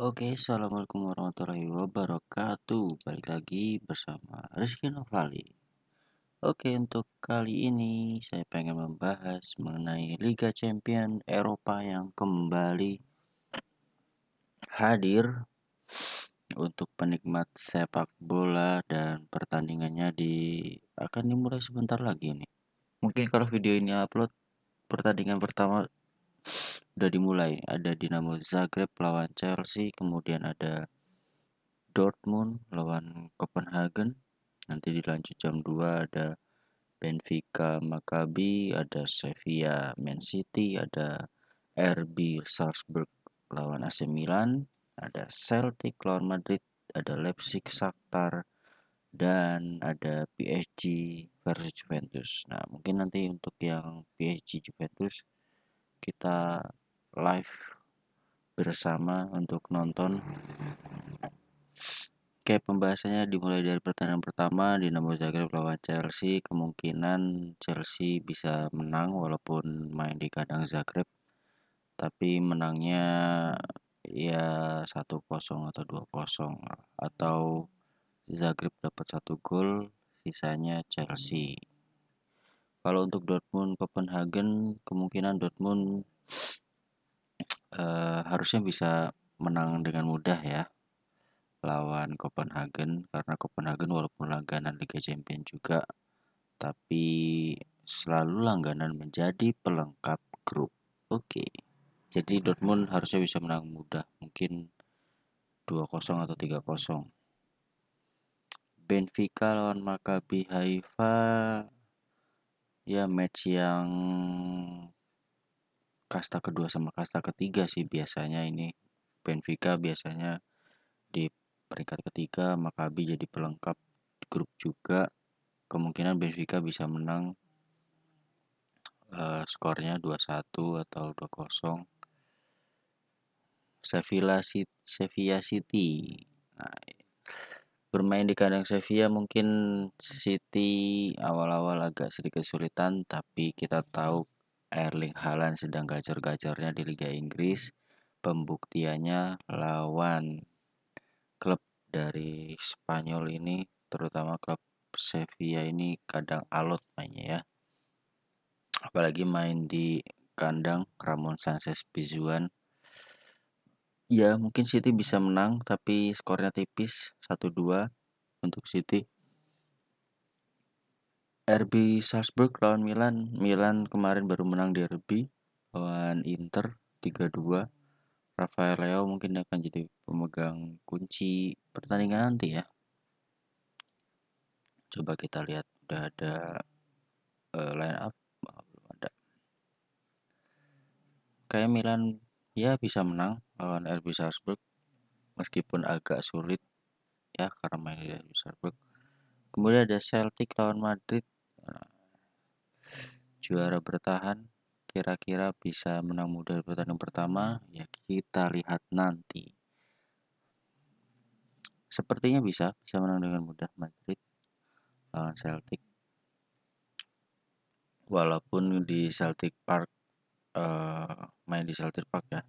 Oke, Assalamualaikum warahmatullahi wabarakatuh Balik lagi bersama Rizky Novali Oke, untuk kali ini saya pengen membahas mengenai Liga Champion Eropa yang kembali hadir Untuk penikmat sepak bola dan pertandingannya di akan dimulai sebentar lagi nih Mungkin kalau video ini upload pertandingan pertama udah dimulai ada Dinamo Zagreb lawan Chelsea kemudian ada Dortmund lawan Copenhagen nanti dilanjut jam 2 ada Benfica Maccabi ada Sevilla Man City ada RB Salzburg lawan AC Milan ada Celtic lawan Madrid ada Leipzig Shakhtar dan ada PSG versus Juventus. Nah, mungkin nanti untuk yang PSG Juventus kita live bersama untuk nonton. Oke, pembahasannya dimulai dari pertandingan pertama di nomor Zagreb lawan Chelsea. Kemungkinan Chelsea bisa menang walaupun main di kandang Zagreb. Tapi menangnya ya 1-0 atau 2-0 atau Zagreb dapat satu gol, sisanya Chelsea. Kalau untuk Dortmund Copenhagen kemungkinan Dortmund uh, harusnya bisa menang dengan mudah ya lawan Copenhagen karena Copenhagen walaupun langganan Liga Champions juga tapi selalu langganan menjadi pelengkap grup. Oke. Okay. Jadi Dortmund harusnya bisa menang mudah, mungkin 2-0 atau 3-0. Benfica lawan Maccabi Haifa ya match yang kasta kedua sama kasta ketiga sih biasanya ini Benfica biasanya di peringkat ketiga Maccabi jadi pelengkap grup juga kemungkinan Benfica bisa menang uh, skornya 2-1 atau 2-0 Sevilla City, Sevilla City nah, bermain di kandang Sevilla mungkin City awal-awal agak sedikit kesulitan tapi kita tahu Erling Haaland sedang gacor-gacornya di Liga Inggris pembuktiannya lawan klub dari Spanyol ini terutama klub Sevilla ini kadang alot mainnya ya apalagi main di kandang Ramon Sanchez Pizjuan Ya, mungkin City bisa menang, tapi skornya tipis 1-2 untuk City. RB Salzburg lawan Milan. Milan kemarin baru menang di RB lawan Inter 3-2. Rafael Leo mungkin akan jadi pemegang kunci pertandingan nanti ya. Coba kita lihat udah ada uh, line up belum ada. Kayak Milan ya bisa menang lawan RB Salzburg meskipun agak sulit ya karena main di RB Salzburg kemudian ada Celtic lawan Madrid nah, juara bertahan kira-kira bisa menang mudah pertandingan pertama ya kita lihat nanti sepertinya bisa bisa menang dengan mudah Madrid lawan Celtic walaupun di Celtic Park Eh, main di shelter Park ya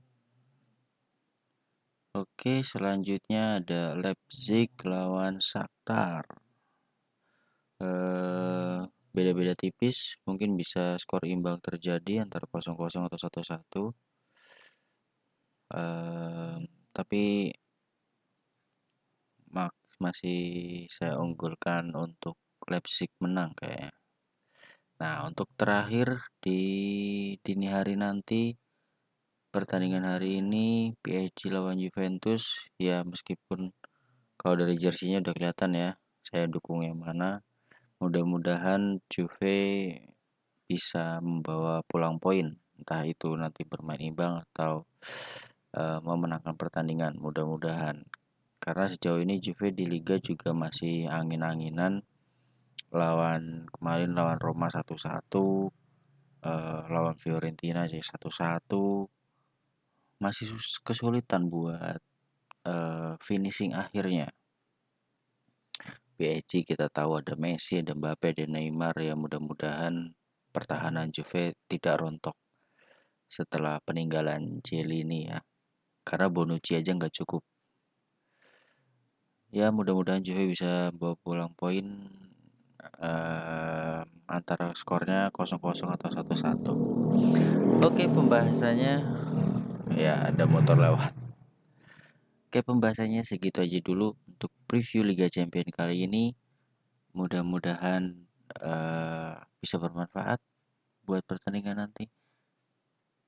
Oke, selanjutnya ada Leipzig lawan Shakhtar. Eh, beda-beda tipis, mungkin bisa skor imbang terjadi antara 0-0 atau 1-1. Eh, tapi mak masih saya unggulkan untuk Leipzig menang kayaknya. Nah, untuk terakhir di dini hari nanti pertandingan hari ini PSG lawan Juventus ya meskipun kalau dari jersinya udah kelihatan ya saya dukung yang mana. Mudah-mudahan Juve bisa membawa pulang poin. Entah itu nanti bermain imbang atau uh, eh, memenangkan pertandingan mudah-mudahan. Karena sejauh ini Juve di liga juga masih angin-anginan lawan kemarin lawan Roma 1-1 uh, eh, lawan Fiorentina sih satu 1 masih kesulitan buat uh, finishing akhirnya PSG kita tahu ada Messi, ada Mbappe, ada Neymar ya mudah-mudahan pertahanan Juve tidak rontok setelah peninggalan Jelini ya karena Bonucci aja nggak cukup ya mudah-mudahan Juve bisa bawa pulang poin uh, antara skornya 0-0 atau 1-1. Oke, pembahasannya ya ada motor lewat. Oke, pembahasannya segitu aja dulu untuk preview Liga Champion kali ini. Mudah-mudahan uh, bisa bermanfaat buat pertandingan nanti.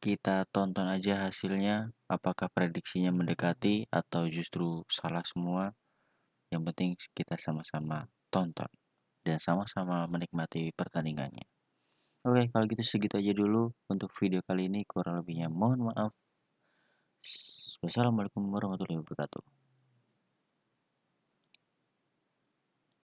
Kita tonton aja hasilnya apakah prediksinya mendekati atau justru salah semua. Yang penting kita sama-sama tonton dan sama-sama menikmati pertandingannya. Oke, kalau gitu segitu aja dulu untuk video kali ini. Kurang lebihnya mohon maaf. Wassalamualaikum warahmatullahi wabarakatuh.